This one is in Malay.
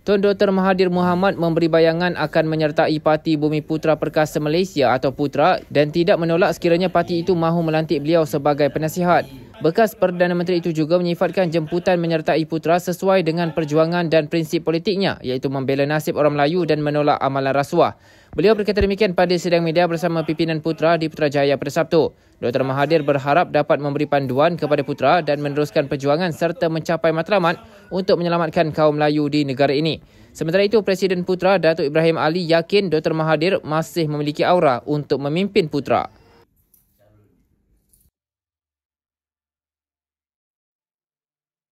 Tuan Dr. Mahathir Muhammad memberi bayangan akan menyertai parti Bumi Putra Perkasa Malaysia atau Putra dan tidak menolak sekiranya parti itu mahu melantik beliau sebagai penasihat. Bekas Perdana Menteri itu juga menyifatkan jemputan menyertai Putra sesuai dengan perjuangan dan prinsip politiknya iaitu membela nasib orang Melayu dan menolak amalan rasuah. Beliau berkata demikian pada sidang media bersama pimpinan Putra di Putrajaya pada Sabtu. Dr. Mahathir berharap dapat memberi panduan kepada Putra dan meneruskan perjuangan serta mencapai matlamat untuk menyelamatkan kaum Melayu di negara ini. Sementara itu, Presiden Putra Datuk Ibrahim Ali yakin Dr. Mahathir masih memiliki aura untuk memimpin Putra.